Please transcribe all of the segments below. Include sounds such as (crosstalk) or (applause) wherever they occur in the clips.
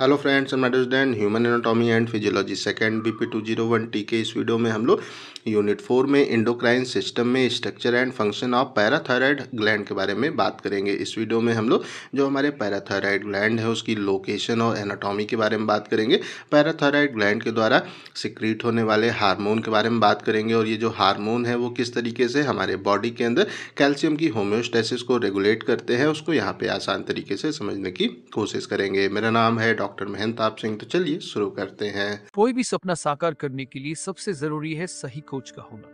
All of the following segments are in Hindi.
हेलो फ्रेंड्स एम देन human anatomy and physiology second B P two zero one T के इस वीडियो में हम लोग यूनिट फोर में इंडोक्राइन सिस्टम में structure and function of parathyroid gland के बारे में बात करेंगे इस वीडियो में हम लोग जो हमारे पैराथायराइड ग्लैंड है उसकी लोकेशन और एनाटॉमी के बारे में बात करेंगे पैराथायराइड ग्लैंड के द्वारा सिक्रीट होने वाले हारमोन के बारे में बात करेंगे और ये जो हारमोन है वो किस तरीके से हमारे बॉडी के अंदर कैल्शियम की होम्योस्टेसिस को रेगुलेट करते हैं उसको यहाँ पर आसान तरीके से समझने की कोशिश करेंगे मेरा नाम है डॉक्टर मेहनताब सिंह तो चलिए शुरू करते हैं कोई भी सपना साकार करने के लिए सबसे जरूरी है सही कोच का होना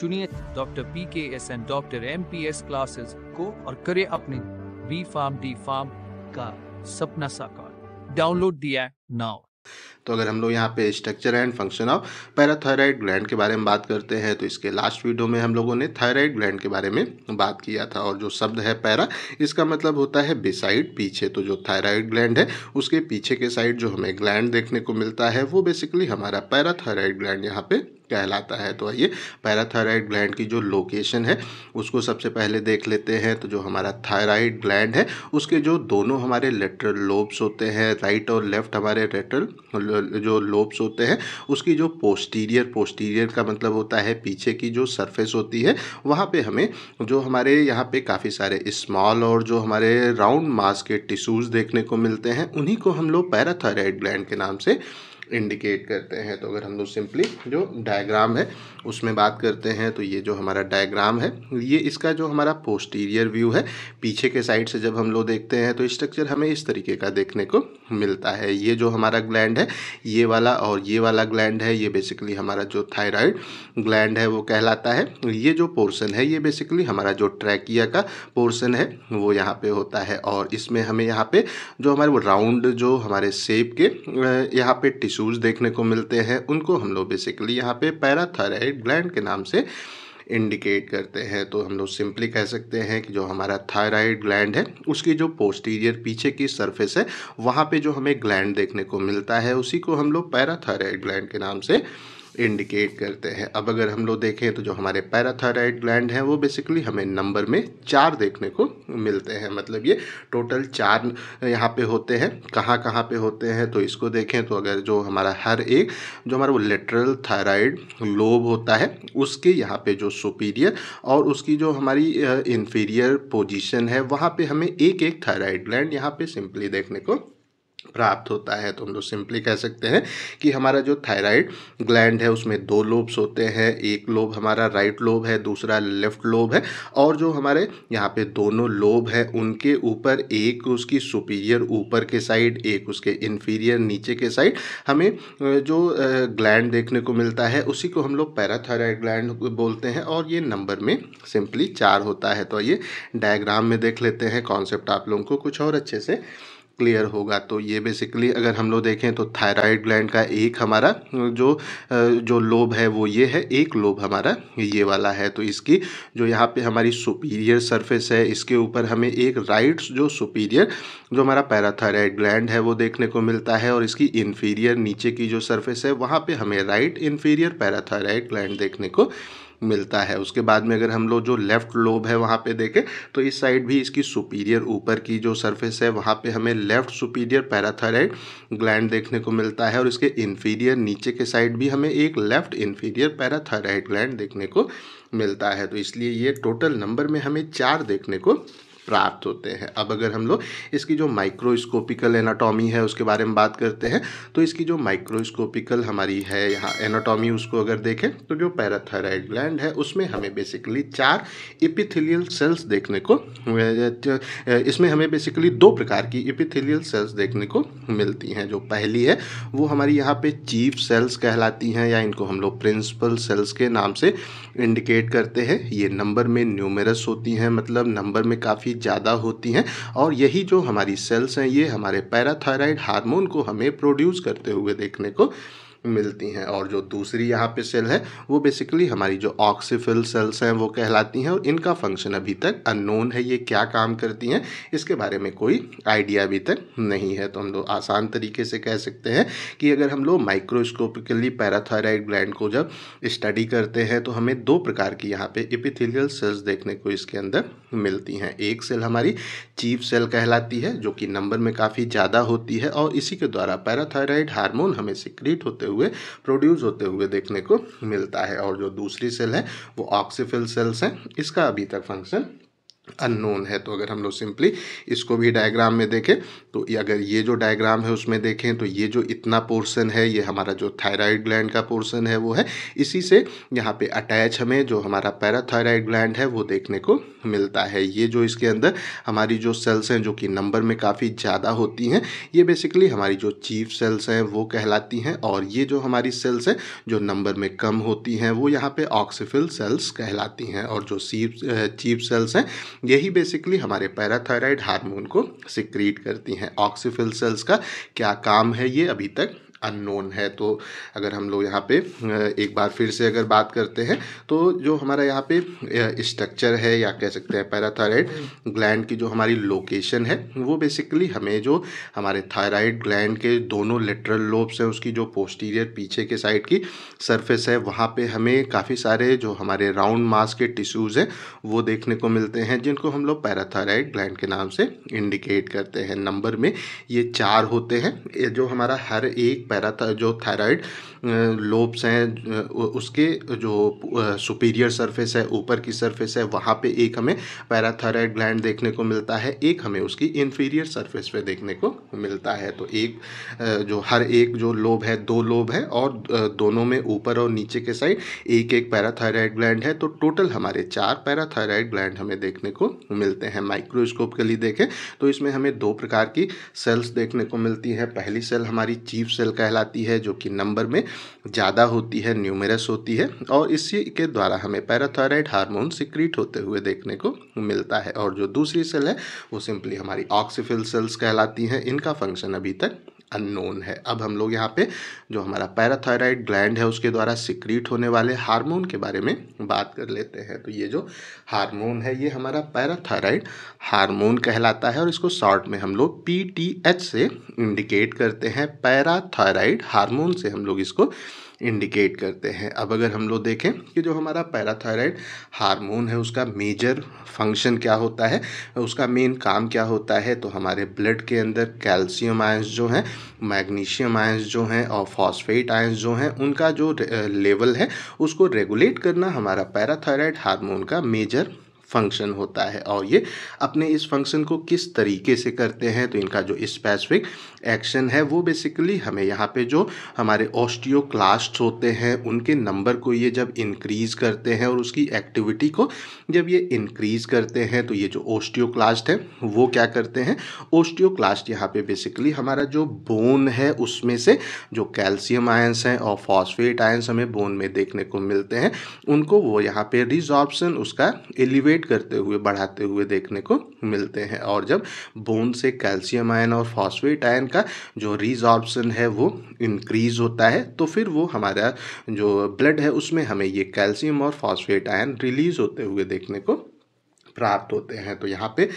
चुनिए doctor P K S and doctor M P S classes को और करे अपने बी फार्म डी फार्म का सपना साकार डाउनलोड दिया नाउ तो अगर हम लोग यहाँ पे structure and function of parathyroid gland के बारे में बात करते हैं तो इसके लास्ट वीडियो में हम लोगों ने थायराइड ग्लैंड के बारे में बात किया था और जो शब्द है पैरा इसका मतलब होता है बेसाइड पीछे तो जो थायराइड ग्लैंड है उसके पीछे के साइड जो हमें ग्लैंड देखने को मिलता है वो बेसिकली हमारा पैराथायराइड ग्लैंड यहाँ पे कहलाता है तो आइए पैराथायराइड ग्लैंड की जो लोकेशन है उसको सबसे पहले देख लेते हैं तो जो हमारा थायराइड ग्लैंड है उसके जो दोनों हमारे लेटरल लोब्स होते हैं राइट और लेफ्ट हमारे लेटरल जो लोब्स होते हैं उसकी जो पोस्टीरियर पोस्टीरियर का मतलब होता है पीछे की जो सरफेस होती है वहाँ पर हमें जो हमारे यहाँ पे काफ़ी सारे स्मॉल और जो हमारे राउंड मास के टिश्यूज़ देखने को मिलते हैं उन्हीं को हम लोग पैराथायराइड ग्लैंड के नाम से इंडिकेट करते हैं तो अगर हम लोग सिंपली जो डायग्राम है उसमें बात करते हैं तो ये जो हमारा डायग्राम है ये इसका जो हमारा पोस्टीरियर व्यू है पीछे के साइड से जब हम लोग देखते हैं तो स्ट्रक्चर हमें इस तरीके का देखने को मिलता है ये जो हमारा ग्लैंड है ये वाला और ये वाला ग्लैंड है ये बेसिकली हमारा जो थायराइड ग्लैंड है वो कहलाता है ये जो पोर्शन है ये बेसिकली हमारा जो ट्रैकिया का पोर्शन है वो यहाँ पे होता है और इसमें हमें यहाँ पे जो हमारे वो राउंड जो हमारे सेप के यहाँ पे टिश्यूज़ देखने को मिलते हैं उनको हम लोग बेसिकली यहाँ पे पैराथायराइड ग्लैंड के नाम से इंडिकेट करते हैं तो हम लोग सिंपली कह सकते हैं कि जो हमारा थायराइड ग्लैंड है उसकी जो पोस्टीरियर पीछे की सरफेस है वहाँ पर जो हमें ग्लैंड देखने को मिलता है उसी को हम लोग पैराथायराइड ग्लैंड के नाम से इंडिकेट करते हैं अब अगर हम लोग देखें तो जो हमारे पैराथायराइड ग्लैंड हैं वो बेसिकली हमें नंबर में चार देखने को मिलते हैं मतलब ये टोटल चार यहाँ पे होते हैं कहाँ कहाँ पे होते हैं तो इसको देखें तो अगर जो हमारा हर एक जो हमारा वो लेटरल थायराइड लोब होता है उसके यहाँ पे जो सुपीरियर और उसकी जो हमारी इन्फीरियर पोजिशन है वहाँ पर हमें एक एक थायराइड ग्लैंड यहाँ पर सिंपली देखने को प्राप्त होता है तो हम लोग सिंपली कह सकते हैं कि हमारा जो थायराइड ग्लैंड है उसमें दो लोब्स होते हैं एक लोब हमारा राइट लोब है दूसरा लेफ्ट लोब है और जो हमारे यहाँ पे दोनों लोब हैं उनके ऊपर एक उसकी सुपीरियर ऊपर के साइड एक उसके इन्फीरियर नीचे के साइड हमें जो ग्लैंड देखने को मिलता है उसी को हम लोग पैराथायराइड ग्लैंड बोलते हैं और ये नंबर में सिंपली चार होता है तो ये डायग्राम में देख लेते हैं कॉन्सेप्ट आप लोगों को कुछ और अच्छे से क्लियर होगा तो ये बेसिकली अगर हम लोग देखें तो थायराइड ग्लैंड का एक हमारा जो जो लोब है वो ये है एक लोब हमारा ये वाला है तो इसकी जो यहाँ पे हमारी सुपीरियर सरफेस है इसके ऊपर हमें एक राइट जो सुपीरियर जो हमारा पैराथायराइड ग्लैंड है वो देखने को मिलता है और इसकी इन्फीरियर नीचे की जो सरफेस है वहाँ पर हमें राइट इन्फीरियर पैराथायराइड ग्लैंड देखने को मिलता है उसके बाद में अगर हम लोग जो लेफ़्ट लोब है वहाँ पे देखें तो इस साइड भी इसकी सुपीरियर ऊपर की जो सरफेस है वहाँ पे हमें लेफ़्ट सुपीरियर पैराथायराइड ग्लैंड देखने को मिलता है और इसके इन्फीरियर नीचे के साइड भी हमें एक लेफ़्ट इन्फीरियर पैराथायराइड ग्लैंड देखने को मिलता है तो इसलिए ये टोटल नंबर में हमें चार देखने को प्राप्त होते हैं अब अगर हम लोग इसकी जो माइक्रोस्कोपिकल एनाटॉमी है उसके बारे में बात करते हैं तो इसकी जो माइक्रोस्कोपिकल हमारी है यहाँ एनाटॉमी उसको अगर देखें तो जो पैराथायराइड ग्लैंड है उसमें हमें बेसिकली चार इपिथिलियल सेल्स देखने को इसमें हमें बेसिकली दो प्रकार की इपिथिलियल सेल्स देखने को मिलती हैं जो पहली है वो हमारी यहाँ पे चीफ सेल्स कहलाती हैं या इनको हम लोग प्रिंसिपल सेल्स के नाम से इंडिकेट करते हैं ये नंबर में न्यूमेरस होती हैं मतलब नंबर में काफ़ी ज़्यादा होती हैं और यही जो हमारी सेल्स हैं ये हमारे पैराथायराइड हार्मोन को हमें प्रोड्यूस करते हुए देखने को मिलती हैं और जो दूसरी यहाँ पे सेल है वो बेसिकली हमारी जो ऑक्सीफिल सेल्स हैं वो कहलाती हैं और इनका फंक्शन अभी तक अननोन है ये क्या काम करती हैं इसके बारे में कोई आइडिया अभी तक नहीं है तो हम लोग आसान तरीके से कह सकते हैं कि अगर हम लोग माइक्रोस्कोपिकली पैराथायराइड ग्लैंड को जब स्टडी करते हैं तो हमें दो प्रकार की यहाँ पे इपिथिलियल सेल्स देखने को इसके अंदर मिलती हैं एक सेल हमारी चीफ सेल कहलाती है जो कि नंबर में काफ़ी ज़्यादा होती है और इसी के द्वारा पैराथायराइड हार्मोन हमें सिक्रीट होते हुए प्रोड्यूस होते हुए देखने को मिलता है और जो दूसरी सेल है वो ऑक्सीफिल सेल्स हैं इसका अभी तक फंक्शन अननोन है तो अगर हम लोग सिंपली इसको भी डायग्राम में देखें तो अगर ये जो डायग्राम है उसमें देखें तो ये जो इतना पोर्शन है ये हमारा जो थायराइड ग्लैंड का पोर्शन है वो है इसी से यहाँ पे अटैच हमें जो हमारा पैराथायराइड ग्लैंड है वो देखने को मिलता है ये जो इसके अंदर हमारी जो सेल्स हैं जो कि नंबर में काफ़ी ज़्यादा होती हैं ये बेसिकली हमारी जो चीफ सेल्स हैं वो कहलाती हैं और ये जो हमारी सेल्स हैं जो नंबर में कम होती हैं वो यहाँ पर ऑक्सीफिल सेल्स कहलाती हैं और जो सीप चीफ सेल्स हैं यही बेसिकली हमारे पैराथायराइड हार्मोन को सिक्रीट करती हैं ऑक्सीफिल सेल्स का क्या काम है ये अभी तक अननोन है तो अगर हम लोग यहाँ पे एक बार फिर से अगर बात करते हैं तो जो हमारा यहाँ पे स्ट्रक्चर है या कह सकते हैं पैराथायराइड ग्लैंड की जो हमारी लोकेशन है वो बेसिकली हमें जो हमारे थायराइड ग्लैंड के दोनों लेटरल लोब्स हैं उसकी जो पोस्टीरियर पीछे के साइड की सरफेस है वहाँ पे हमें काफ़ी सारे जो हमारे राउंड मास के टिश्यूज़ हैं वो देखने को मिलते हैं जिनको हम लोग पैराथायराइड ग्लैंड के नाम से इंडिकेट करते हैं नंबर में ये चार होते हैं जो हमारा हर एक पैरा जो थायराइड लोब्स हैं उसके जो सुपीरियर सरफेस है ऊपर की सरफेस है वहाँ पे एक हमें पैराथायराइड ग्लैंड देखने को मिलता है एक हमें उसकी इन्फीरियर सरफेस पे देखने को मिलता है तो एक जो हर एक जो लोब है दो लोब है और दोनों में ऊपर और नीचे के साइड एक एक पैराथायराइड ग्लैंड है तो टोटल हमारे चार पैराथायराइड ग्लैंड हमें देखने को मिलते हैं माइक्रोस्कोप के लिए देखें तो इसमें हमें दो प्रकार की सेल्स देखने को मिलती है पहली सेल हमारी चीफ सेल कहलाती है जो कि नंबर में ज़्यादा होती है न्यूमेरस होती है और इसी के द्वारा हमें पैराथायराइड हार्मोन सिक्रीट होते हुए देखने को मिलता है और जो दूसरी सेल है वो सिंपली हमारी ऑक्सीफिल सेल्स कहलाती हैं इनका फंक्शन अभी तक अननोन है अब हम लोग यहाँ पे जो हमारा पैराथायराइड ग्लैंड है उसके द्वारा सिक्रीट होने वाले हार्मोन के बारे में बात कर लेते हैं तो ये जो हार्मोन है ये हमारा पैराथायराइड हार्मोन कहलाता है और इसको शॉर्ट में हम लोग पी से इंडिकेट करते हैं पैराथायराइड हारमोन से हम लोग इसको इंडिकेट करते हैं अब अगर हम लोग देखें कि जो हमारा पैराथायराइड हार्मोन है उसका मेजर फंक्शन क्या होता है उसका मेन काम क्या होता है तो हमारे ब्लड के अंदर कैल्शियम आयंस जो हैं मैग्नीशियम आयंस जो हैं और फॉस्फेट आयंस जो हैं उनका जो लेवल है उसको रेगुलेट करना हमारा पैराथायरॉयड हार्मोन का मेजर फंक्शन होता है और ये अपने इस फंक्शन को किस तरीके से करते हैं तो इनका जो स्पेसिफिक एक्शन है वो बेसिकली हमें यहाँ पे जो हमारे ऑस्टियोक्लास्ट होते हैं उनके नंबर को ये जब इंक्रीज़ करते हैं और उसकी एक्टिविटी को जब ये इंक्रीज़ करते हैं तो ये जो ऑस्टियोक्लास्ट है वो क्या करते हैं ऑस्टियोक्लास्ट यहाँ पे बेसिकली हमारा जो बोन है उसमें से जो कैल्शियम आयंस हैं और फॉस्फेट आयंस हमें बोन में देखने को मिलते हैं उनको वो यहाँ पर रिजॉर्बसन उसका एलिवेट डिप्लीट करते हुए बढ़ाते हुए देखने को मिलते हैं और जब बोन से कैल्शियम आयन और फॉस्फेट आयन का जो रिजॉर्बसन है वो इंक्रीज होता है तो फिर वो हमारा जो ब्लड है उसमें हमें ये कैल्शियम और फॉस्फेट आयन रिलीज होते हुए देखने को प्राप्त होते हैं तो यहाँ पे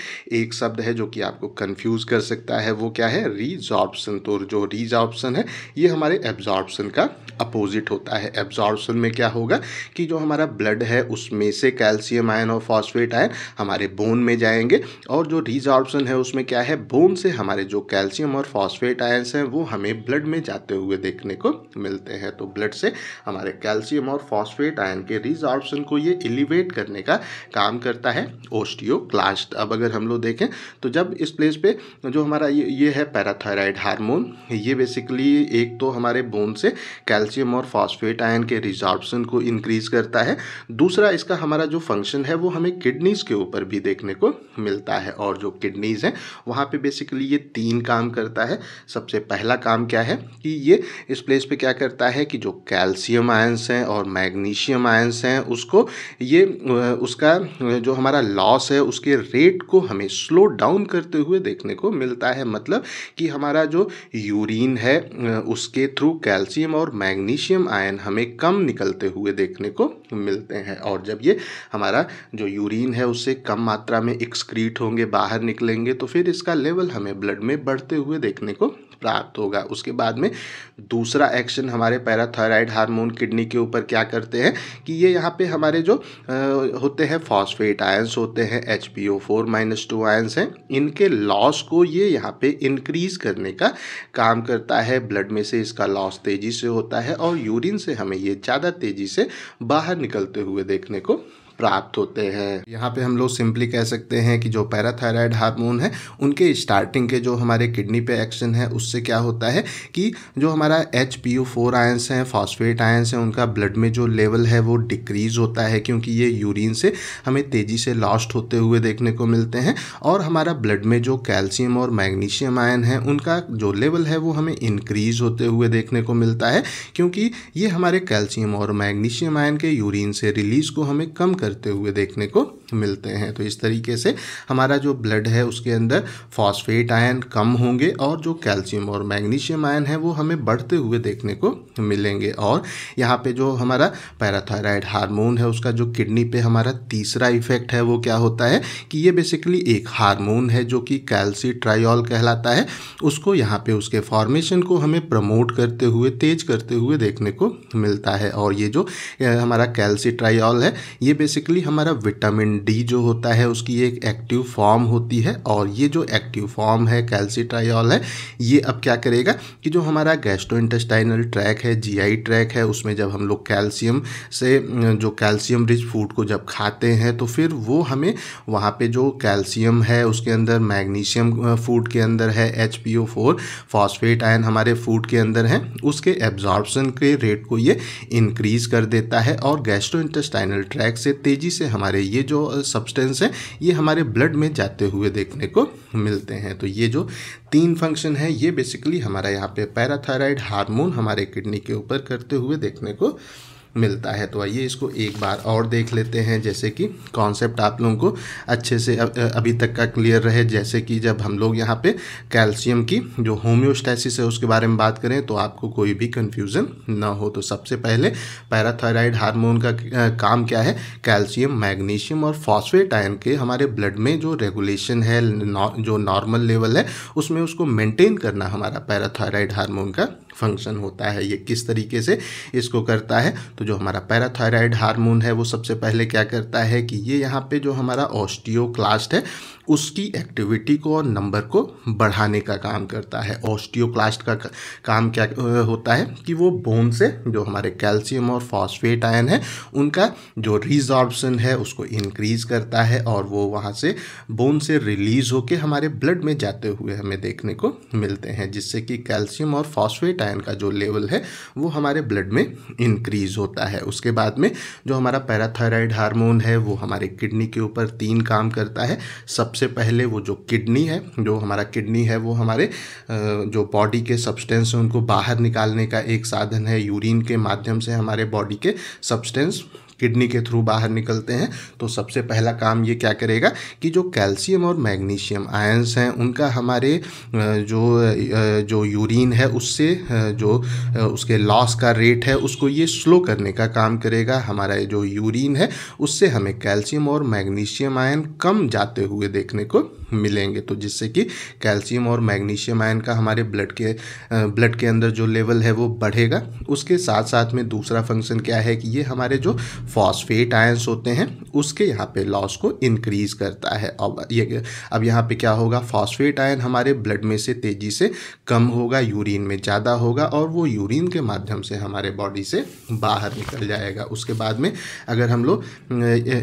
एक शब्द है जो कि आपको कंफ्यूज कर सकता है वो क्या है रिजॉर्बसन तो जो रिजॉर्बसन है ये हमारे एब्जॉर्बसन का अपोजिट होता है एब्जॉर्बसन में क्या होगा कि जो हमारा ब्लड है उसमें से कैल्शियम आयन और फॉस्फेट आयन हमारे बोन में जाएंगे और जो रिजॉर्बसन है उसमें क्या है बोन से हमारे जो कैल्शियम और फॉस्फेट आयन्स हैं वो हमें ब्लड में जाते हुए देखने को मिलते हैं तो ब्लड से हमारे कैल्शियम और फॉस्फेट आयन के रिजॉर्बसन को ये एलिवेट करने का काम करता है ओस्टियोक्लास्ट अब अगर हम लोग देखें तो जब इस प्लेस पे जो हमारा ये ये है पैराथायराइड हार्मोन ये बेसिकली एक तो हमारे बोन से कैल्शियम और फॉस्फेट आयन के रिजॉर्बसन को इंक्रीज़ करता है दूसरा इसका हमारा जो फंक्शन है वो हमें किडनीज़ के ऊपर भी देखने को मिलता है और जो किडनीज़ हैं वहाँ पर बेसिकली ये तीन काम करता है सबसे पहला काम क्या है कि ये इस प्लेस पर क्या करता है कि जो कैल्शियम आयंस हैं और मैग्नीशियम आयंस हैं उसको ये उसका जो हमारा लॉस है उसके रेट को हमें स्लो डाउन करते हुए देखने को मिलता है मतलब कि हमारा जो यूरिन है उसके थ्रू कैल्शियम और मैग्नीशियम आयन हमें कम निकलते हुए देखने को मिलते हैं और जब ये हमारा जो यूरिन है उससे कम मात्रा में एक्सक्रीट होंगे बाहर निकलेंगे तो फिर इसका लेवल हमें ब्लड में बढ़ते हुए देखने को प्राप्त होगा उसके बाद में दूसरा एक्शन हमारे पैराथायराइड हार्मोन किडनी के ऊपर क्या करते हैं कि ये यहाँ पे हमारे जो आ, होते हैं फॉस्फेट आयंस होते हैं H P O four minus two ions हैं इनके लॉस को ये यहाँ पे इंक्रीज करने का काम करता है ब्लड में से इसका लॉस तेज़ी से होता है और यूरिन से हमें ये ज़्यादा तेज़ी से बाहर निकलते हुए देखने को प्राप्त होते हैं यहाँ पे हम लोग सिंपली कह सकते हैं कि जो पैराथायराइड हार्मोन है उनके स्टार्टिंग के जो हमारे किडनी पे एक्शन है उससे क्या होता है कि जो हमारा H P U four ions हैं फॉस्फेट आयंस हैं उनका ब्लड में जो लेवल है वो डिक्रीज़ होता है क्योंकि ये यूरिन से हमें तेज़ी से लॉस्ट होते हुए देखने को मिलते हैं और हमारा ब्लड में जो कैल्शियम और मैग्नीशियम आयन है उनका जो लेवल है वो हमें इंक्रीज़ होते हुए देखने को मिलता है क्योंकि ये हमारे कैल्शियम और मैग्नीशियम आयन के यूरिन से रिलीज़ को हमें कम कर उतरते हुए देखने को मिलते हैं तो इस तरीके से हमारा जो ब्लड है उसके अंदर फॉस्फेट आयन कम होंगे और जो कैल्शियम और मैग्नीशियम आयन है वो हमें बढ़ते हुए देखने को मिलेंगे और यहाँ पे जो हमारा पैराथायराइड हार्मोन है उसका जो किडनी पे हमारा तीसरा इफेक्ट है वो क्या होता है कि ये बेसिकली एक हारमोन है जो कि ट्राइल कहलाता है उसको यहाँ पर उसके फॉर्मेशन को हमें प्रमोट करते हुए तेज करते हुए देखने को मिलता है और ये जो हमारा ट्राइल है ये बेसिकली हमारा विटामिन डी जो होता है उसकी एक एक्टिव फॉर्म होती है और ये जो एक्टिव फॉर्म है कैल्सीट्राइल है ये अब क्या करेगा कि जो हमारा गैस्ट्रो इंटेस्टाइनल ट्रैक है जीआई ट्रैक है उसमें जब हम लोग कैल्शियम से जो कैल्शियम रिच फूड को जब खाते हैं तो फिर वो हमें वहाँ पे जो कैल्शियम है उसके अंदर मैग्नीशियम फूड के अंदर है H P O four phosphate ion हमारे फूड के अंदर है उसके एब्जॉर्बसन के रेट को ये इंक्रीज़ कर देता है और गैस्ट्रो इंटेस्टाइनल ट्रैक से तेज़ी से हमारे ये जो सब्सटेंस हैं ये हमारे ब्लड में जाते हुए देखने को मिलते हैं तो ये जो तीन फंक्शन है ये बेसिकली हमारा यहाँ पे पैराथायराइड हार्मोन हमारे किडनी के ऊपर करते हुए देखने को मिलता है तो आइए इसको एक बार और देख लेते हैं जैसे कि कॉन्सेप्ट आप लोगों को अच्छे से अभी तक का क्लियर रहे जैसे कि जब हम लोग यहाँ पे कैल्शियम की जो होम्योस्टैसिस है उसके बारे में बात करें तो आपको कोई भी कन्फ्यूज़न ना हो तो सबसे पहले पैराथायराइड हार्मोन का काम क्या है कैल्शियम मैग्नीशियम और फॉस्फेट आयन के हमारे ब्लड में जो रेगुलेशन है जो नॉर्मल लेवल है उसमें उसको मेनटेन करना हमारा पैराथायराइड हारमोन का फंक्शन होता है ये किस तरीके से इसको करता है तो जो हमारा पैराथायराइड हार्मोन है वो सबसे पहले क्या करता है कि ये यहाँ पे जो हमारा ऑस्टियोक्लास्ट है उसकी एक्टिविटी को और नंबर को बढ़ाने का काम करता है ऑस्टियोक्लास्ट का काम क्या होता है कि वो बोन से जो हमारे कैल्शियम और फॉस्फेट आयन है उनका जो रिजॉर्बसन है उसको इनक्रीज़ करता है और वो वहाँ से बोन से रिलीज होके हमारे ब्लड में जाते हुए हमें देखने को मिलते हैं जिससे कि कैल्शियम और फॉस्फेट आयन का जो लेवल है वो हमारे ब्लड में इंक्रीज़ होता है उसके बाद में जो हमारा पैराथायराइड हार्मोन है वो हमारे किडनी के ऊपर तीन काम करता है सबसे पहले वो जो किडनी है जो हमारा किडनी है वो हमारे जो बॉडी के सब्सटेंस हैं उनको बाहर निकालने का एक साधन है यूरिन के माध्यम से हमारे बॉडी के सब्सटेंस किडनी के थ्रू बाहर निकलते हैं तो सबसे पहला काम ये क्या करेगा कि जो कैल्शियम और मैग्नीशियम आयंस हैं उनका हमारे जो जो यूरिन है उससे जो उसके लॉस का रेट है उसको ये स्लो करने का काम करेगा हमारा जो यूरिन है उससे हमें कैल्शियम और मैग्नीशियम आयन कम जाते हुए देखने को मिलेंगे तो जिससे कि कैल्शियम और मैग्नीशियम आयन का हमारे ब्लड के ब्लड के अंदर जो लेवल है वो बढ़ेगा उसके साथ साथ में दूसरा फंक्शन क्या है कि ये हमारे जो फॉस्फेट आयंस होते हैं उसके यहाँ पे लॉस को इंक्रीज़ करता है अब ये अब यहाँ पे क्या होगा फॉस्फेट आयन हमारे ब्लड में से तेज़ी से कम होगा यूरिन में ज़्यादा होगा और वो यूरिन के माध्यम से हमारे बॉडी से बाहर निकल जाएगा उसके बाद में अगर हम लोग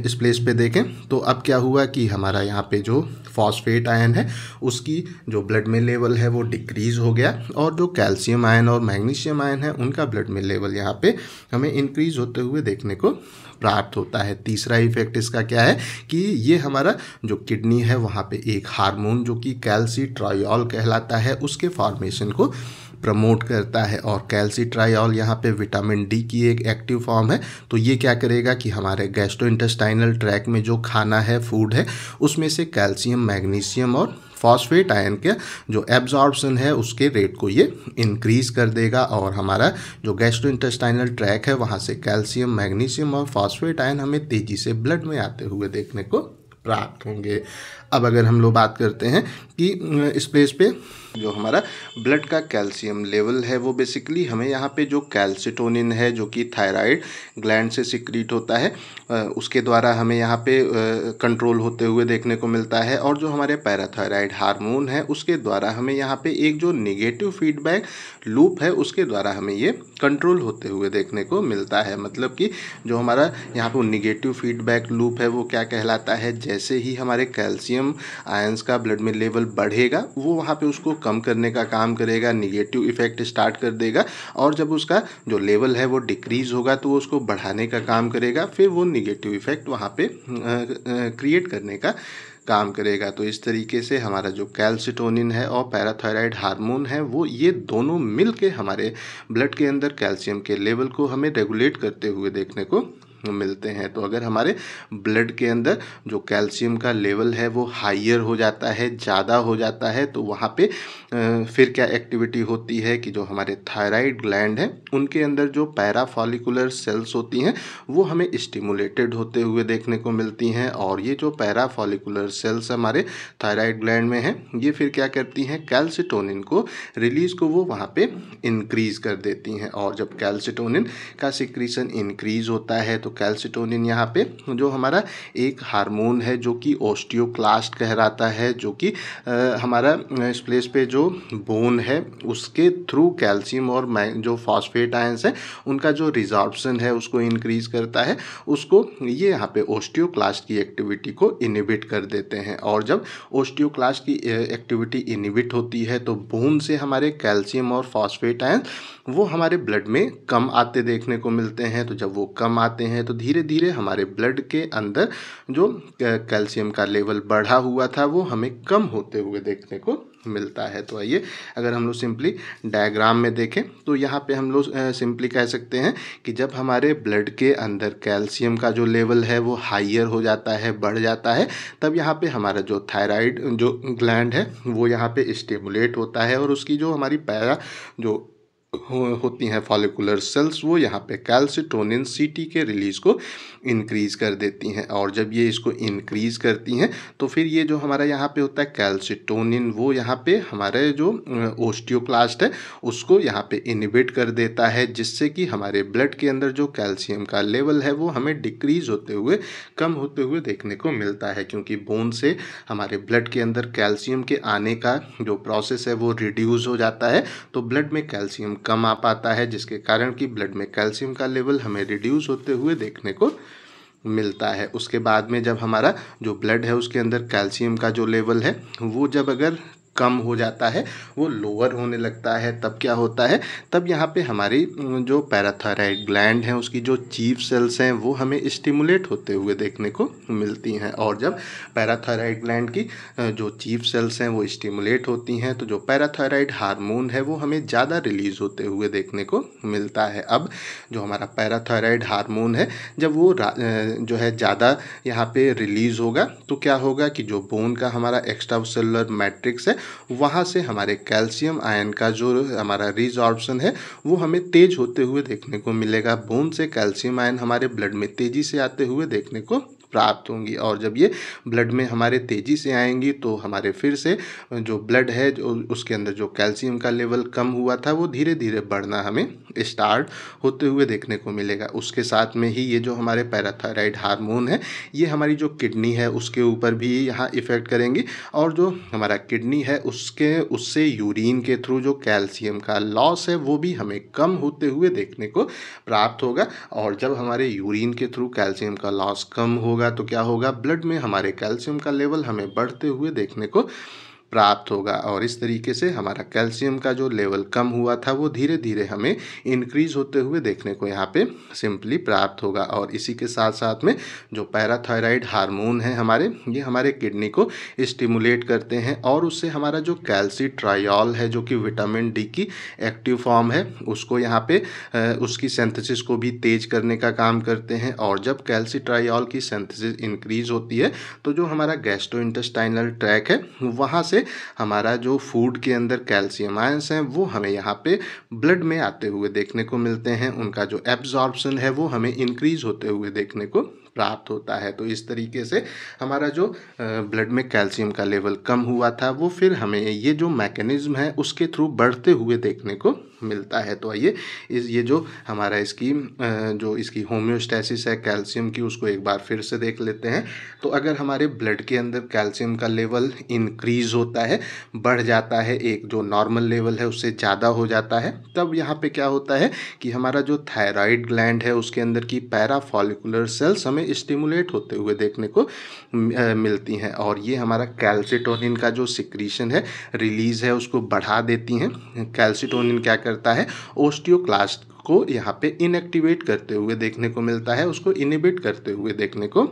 इस प्लेस पे देखें तो अब क्या हुआ कि हमारा यहाँ पे जो फॉस्फेट आयन है उसकी जो ब्लड में लेवल है वो डिक्रीज़ हो गया और जो कैल्शियम आयन और मैग्नीशियम आयन है उनका ब्लड में लेवल यहाँ पे हमें इंक्रीज़ होते हुए देखने को प्राप्त होता है तीसरा इफेक्ट इसका क्या है कि ये हमारा जो किडनी है वहाँ पे एक हार्मोन जो कि कैल्सी कैल्सीट्राइल कहलाता है उसके फॉर्मेशन को प्रमोट करता है और कैल्सी कैल्सीट्राइल यहाँ पे विटामिन डी की एक एक्टिव फॉर्म है तो ये क्या करेगा कि हमारे इंटेस्टाइनल ट्रैक में जो खाना है फूड है उसमें से कैल्शियम मैग्नीशियम और फॉस्फेट आयन के जो एब्जॉर्बसन है उसके रेट को ये इंक्रीज़ कर देगा और हमारा जो गैस्ट्रो इंटेस्टाइनल ट्रैक है वहाँ से कैल्शियम मैग्नीशियम और फॉस्फेट आयन हमें तेज़ी से ब्लड में आते हुए देखने को प्राप्त होंगे अब अगर हम लोग बात करते हैं कि इस प्लेस पे जो हमारा ब्लड का कैल्शियम लेवल है वो बेसिकली हमें यहाँ पे जो कैल्सिटोनिन है जो कि थायराइड ग्लैंड से सिक्रीट होता है उसके द्वारा हमें यहाँ पे कंट्रोल होते हुए देखने को मिलता है और जो हमारे पैराथायराइड हार्मोन है उसके द्वारा हमें यहाँ पे एक जो निगेटिव फीडबैक लूप है उसके द्वारा हमें ये कंट्रोल होते हुए देखने को मिलता है मतलब कि जो हमारा यहाँ पर निगेटिव फीडबैक लूप है वो क्या कहलाता है जैसे ही हमारे कैल्शियम आयंस का ब्लड में लेवल बढ़ेगा वो वहाँ पे उसको कम करने का काम करेगा निगेटिव इफेक्ट स्टार्ट कर देगा और जब उसका जो लेवल है वो डिक्रीज होगा तो वो उसको बढ़ाने का काम करेगा फिर वो निगेटिव इफेक्ट वहाँ पर क्रिएट करने का काम करेगा तो इस तरीके से हमारा जो कैल्सिटोनिन है और पैराथायराइड हार्मोन है वो ये दोनों मिल के हमारे ब्लड के अंदर कैल्शियम के लेवल को हमें रेगुलेट करते हुए देखने को मिलते हैं तो अगर हमारे ब्लड के अंदर जो कैल्शियम का लेवल है वो हाइयर हो जाता है ज़्यादा हो जाता है तो वहाँ पे फिर क्या एक्टिविटी होती है कि जो हमारे थायराइड ग्लैंड है उनके अंदर जो पैराफॉलिकुलर सेल्स होती हैं वो हमें स्टिमुलेटेड होते हुए देखने को मिलती हैं और ये जो पैराफॉलिकुलर सेल्स हमारे थायराइड ग्लैंड में हैं ये फिर क्या करती हैं कैल्सिटोनिन को रिलीज़ को वो वहाँ पर इंक्रीज़ कर देती हैं और जब कैल्सिटोनिन का सिक्रीसन इंक्रीज़ होता है तो कैल्सिटोनिन यहाँ पे जो हमारा एक हार्मोन है जो कि ओस्टियोक्लास्ट कहलाता है जो कि हमारा इस प्लेस पे जो बोन है उसके थ्रू कैल्शियम और जो फॉस्फेट आयंस है उनका जो रिजॉर्बसन है उसको इंक्रीज करता है उसको ये यहाँ पे ओस्टियोक्लास्ट की एक्टिविटी को इनिबिट कर देते हैं और जब ओस्टियोक्लास्ट की एक्टिविटी इनिबिट होती है तो बोन से हमारे कैल्शियम और फॉस्फेट आयन वो हमारे ब्लड में कम आते देखने को मिलते हैं तो जब वो कम आते हैं हैं तो धीरे धीरे हमारे ब्लड के अंदर जो कैल्शियम का लेवल बढ़ा हुआ था वो हमें कम होते हुए देखने को मिलता है तो आइए अगर हम लोग सिंपली डायग्राम में देखें तो यहाँ पे हम लोग सिंपली कह सकते हैं कि जब हमारे ब्लड के अंदर कैल्शियम का जो लेवल है वो हाइयर हो जाता है बढ़ जाता है तब यहाँ पे हमारा जो थायराइड जो ग्लैंड है वो यहाँ पे स्टिमुलेट होता है और उसकी जो हमारी पैरा जो होती हैं फॉलिकुलर सेल्स वो यहाँ पे कैल्सिटोनिन सीटी के रिलीज को इंक्रीज़ कर देती हैं और जब ये इसको इंक्रीज़ करती हैं तो फिर ये जो हमारा यहाँ पे होता है कैल्सिटोनिन वो यहाँ पे हमारे जो ओस्टियोक्लास्ट है उसको यहाँ पे इनिबिट कर देता है जिससे कि हमारे ब्लड के अंदर जो कैल्शियम का लेवल है वो हमें डिक्रीज़ होते हुए कम होते हुए देखने को मिलता है क्योंकि बोन से हमारे ब्लड के अंदर कैल्शियम के आने का जो प्रोसेस है वो रिड्यूज़ हो जाता है तो ब्लड में कैल्शियम कम आ पाता है जिसके कारण कि ब्लड में कैल्शियम का लेवल हमें रिड्यूज़ होते हुए देखने को मिलता है उसके बाद में जब हमारा जो ब्लड है उसके अंदर कैल्शियम का जो लेवल है वो जब अगर कम हो जाता है वो लोअर होने लगता है तब क्या होता है तब यहाँ पे हमारी जो पैराथायराइड ग्लैंड है उसकी जो चीफ सेल्स हैं वो हमें स्टिमुलेट होते हुए देखने को मिलती हैं और जब पैराथायराइड ग्लैंड की जो चीफ सेल्स हैं वो स्टिमुलेट होती हैं तो जो पैराथायराइड हार्मोन है वो हमें ज़्यादा रिलीज होते हुए देखने को मिलता है अब जो हमारा पैराथायराइड हारमोन है जब वो जो है ज़्यादा यहाँ पर रिलीज़ होगा तो क्या होगा कि जो बोन का हमारा एक्स्ट्रा सेलुलर मैट्रिक्स है वहाँ से हमारे कैल्शियम आयन का जो हमारा रिजॉर्बसन है वो हमें तेज होते हुए देखने को मिलेगा बोन से कैल्शियम आयन हमारे ब्लड में तेजी से आते हुए देखने को प्राप्त होंगी और जब ये ब्लड में हमारे तेज़ी से आएंगी तो हमारे फिर से जो ब्लड है जो उसके अंदर जो कैल्शियम का लेवल कम हुआ था वो धीरे धीरे बढ़ना हमें स्टार्ट होते हुए देखने को मिलेगा उसके साथ में ही ये जो हमारे पैराथायराइड हार्मोन है ये हमारी जो किडनी है उसके ऊपर भी यहाँ इफ़ेक्ट करेंगी और जो हमारा किडनी है उसके उससे यूरिन के थ्रू जो कैल्शियम का लॉस है वो भी हमें कम होते हुए देखने को प्राप्त होगा और जब हमारे यूरिन के थ्रू कैल्शियम का लॉस कम होगा तो क्या होगा ब्लड में हमारे कैल्शियम का लेवल हमें बढ़ते हुए देखने को प्राप्त होगा और इस तरीके से हमारा कैल्शियम का जो लेवल कम हुआ था वो धीरे धीरे हमें इंक्रीज होते हुए देखने को यहाँ पे सिंपली प्राप्त होगा और इसी के साथ साथ में जो पैराथायराइड हार्मोन है हमारे ये हमारे किडनी को स्टिमुलेट करते हैं और उससे हमारा जो कैल्सीट्रायल है जो कि विटामिन डी की एक्टिव फॉर्म है उसको यहाँ पे उसकी सेंथेसिस को भी तेज करने का काम करते हैं और जब कैल्सीट्रायल की सेंथेसिस इंक्रीज होती है तो जो हमारा गैस्ट्रो इंटेस्टाइनल ट्रैक है वहाँ से हमारा जो फूड के अंदर कैल्शियम आयंस हैं वो हमें यहाँ पे ब्लड में आते हुए देखने को मिलते हैं उनका जो एब्जॉर्बसन है वो हमें इंक्रीज होते हुए देखने को प्राप्त होता है तो इस तरीके से हमारा जो ब्लड में कैल्शियम का लेवल कम हुआ था वो फिर हमें ये जो मैकेनिज़्म है उसके थ्रू बढ़ते हुए देखने को मिलता है तो आइए इस ये जो हमारा इसकी जो इसकी होम्योस्टैसिस है कैल्शियम की उसको एक बार फिर से देख लेते हैं तो अगर हमारे ब्लड के अंदर कैल्शियम का लेवल इंक्रीज होता है बढ़ जाता है एक जो नॉर्मल लेवल है उससे ज़्यादा हो जाता है तब यहाँ पे क्या होता है कि हमारा जो थायराइड ग्लैंड है उसके अंदर की पैराफॉलिकुलर सेल्स हमें स्टिमुलेट होते हुए देखने को मिलती हैं और ये हमारा कैल्सिटोनिन का जो सिक्रीशन है रिलीज है उसको बढ़ा देती हैं कैल्सिटोनिन क्या कर करता है ओस्टियोक्लास्ट को यहाँ पे इनएक्टिवेट करते हुए देखने को मिलता है उसको इनिबिट करते हुए देखने को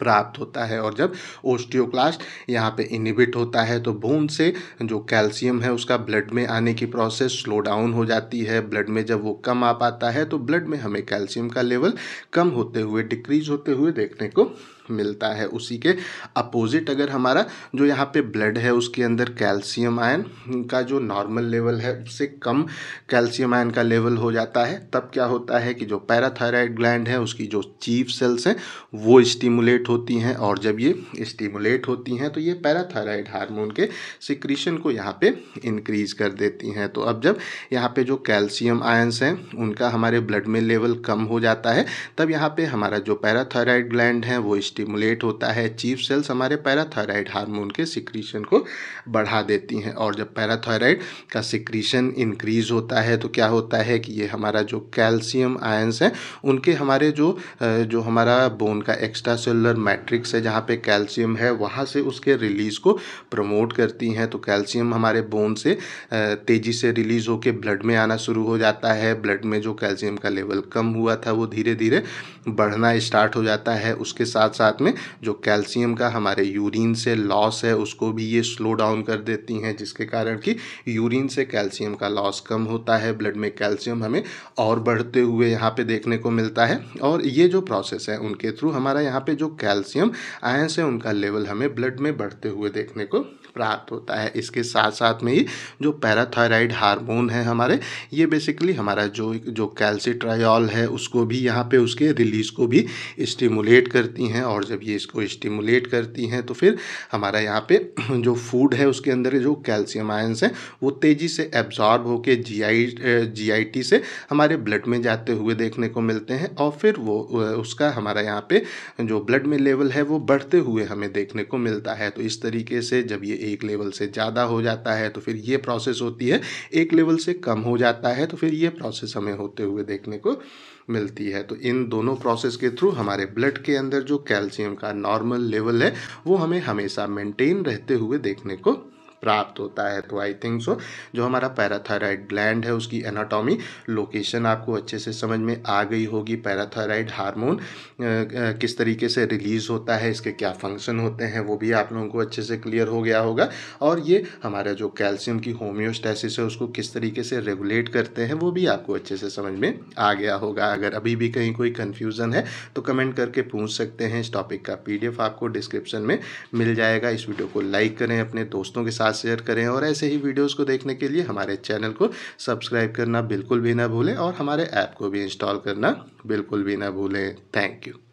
प्राप्त होता है और जब ओस्टियोक्लास्ट यहाँ पे इनिबिट होता है तो बोन से जो कैल्शियम है उसका ब्लड में आने की प्रोसेस स्लो डाउन हो जाती है ब्लड में जब वो कम आ पाता है तो ब्लड में हमें कैल्शियम का लेवल कम होते हुए डिक्रीज होते हुए देखने को मिलता है उसी के अपोजिट अगर हमारा जो यहाँ पे ब्लड है उसके अंदर कैल्शियम आयन का जो नॉर्मल लेवल है उससे कम कैल्शियम आयन का लेवल हो जाता है तब क्या होता है कि जो पैराथायराइड ग्लैंड है उसकी जो चीफ सेल्स हैं वो स्टिमुलेट होती हैं और जब ये स्टिमुलेट होती हैं तो ये पैराथायराइड हारमोन के सिक्रीशन को यहाँ पर इंक्रीज कर देती हैं तो अब जब यहाँ पर जो कैल्शियम आयन्स हैं उनका हमारे ब्लड में लेवल कम हो जाता है तब यहाँ पर हमारा जो पैराथायराइड ग्लैंड है वो स्टिमुलेट होता है चीफ सेल्स हमारे पैराथायराइड हार्मोन के सिक्रीशन को बढ़ा देती हैं और जब पैराथायराइड का सिक्रीशन इंक्रीज होता है तो क्या होता है कि ये हमारा जो कैल्शियम आयंस हैं उनके हमारे जो जो हमारा बोन का एक्स्ट्रा सेलुलर मैट्रिक्स है जहाँ पे कैल्शियम है वहाँ से उसके रिलीज़ को प्रमोट करती हैं तो कैल्शियम हमारे बोन से तेज़ी से रिलीज़ होकर ब्लड में आना शुरू हो जाता है ब्लड में जो कैल्शियम का लेवल कम हुआ था वो धीरे धीरे बढ़ना स्टार्ट हो जाता है उसके साथ साथ साथ में जो कैल्शियम का हमारे यूरिन से लॉस है उसको भी ये स्लो डाउन कर देती हैं जिसके कारण कि यूरिन से कैल्शियम का लॉस कम होता है ब्लड में कैल्शियम हमें और बढ़ते हुए यहाँ पे देखने को मिलता है और ये जो प्रोसेस है उनके थ्रू हमारा यहाँ पे जो कैल्शियम आयंस है उनका लेवल हमें ब्लड में बढ़ते हुए देखने को प्राप्त होता है इसके साथ साथ में ही जो पैराथायराइड हार्मोन है हमारे ये बेसिकली हमारा जो जो कैल्सिट्रायल है उसको भी यहाँ पे उसके रिलीज को भी स्टिमुलेट करती हैं और जब ये इसको स्टिमुलेट करती हैं तो फिर हमारा यहाँ पे (clears throat) जो फूड है उसके अंदर जो कैल्शियम आयंस हैं वो तेज़ी से एब्जॉर्ब होके आई जीआईटी से हमारे ब्लड में जाते हुए देखने को मिलते हैं और फिर वो उसका हमारा यहाँ पे जो ब्लड में लेवल है वो बढ़ते हुए हमें देखने को मिलता है तो इस तरीके से जब ये एक लेवल से ज़्यादा हो जाता है तो फिर ये प्रोसेस होती है एक लेवल से कम हो जाता है तो फिर ये प्रोसेस हमें होते हुए देखने को मिलती है तो इन दोनों प्रोसेस के थ्रू हमारे ब्लड के अंदर जो कैल्शियम का नॉर्मल लेवल है वो हमें हमेशा मेंटेन रहते हुए देखने को प्राप्त होता है तो आई थिंक सो जो हमारा पैराथायराइड ग्लैंड है उसकी एनाटॉमी लोकेशन आपको अच्छे से समझ में आ गई होगी पैराथायराइड हार्मोन किस तरीके से रिलीज़ होता है इसके क्या फंक्शन होते हैं वो भी आप लोगों को अच्छे से क्लियर हो गया होगा और ये हमारा जो कैल्शियम की होम्योस्टैसिस है उसको किस तरीके से रेगुलेट करते हैं वो भी आपको अच्छे से समझ में आ गया होगा अगर अभी भी कहीं कोई कन्फ्यूज़न है तो कमेंट करके पूछ सकते हैं इस टॉपिक का पी आपको डिस्क्रिप्शन में मिल जाएगा इस वीडियो को लाइक करें अपने दोस्तों के साथ साथ शेयर करें और ऐसे ही वीडियोज़ को देखने के लिए हमारे चैनल को सब्सक्राइब करना बिल्कुल भी ना भूलें और हमारे ऐप को भी इंस्टॉल करना बिल्कुल भी ना भूलें थैंक यू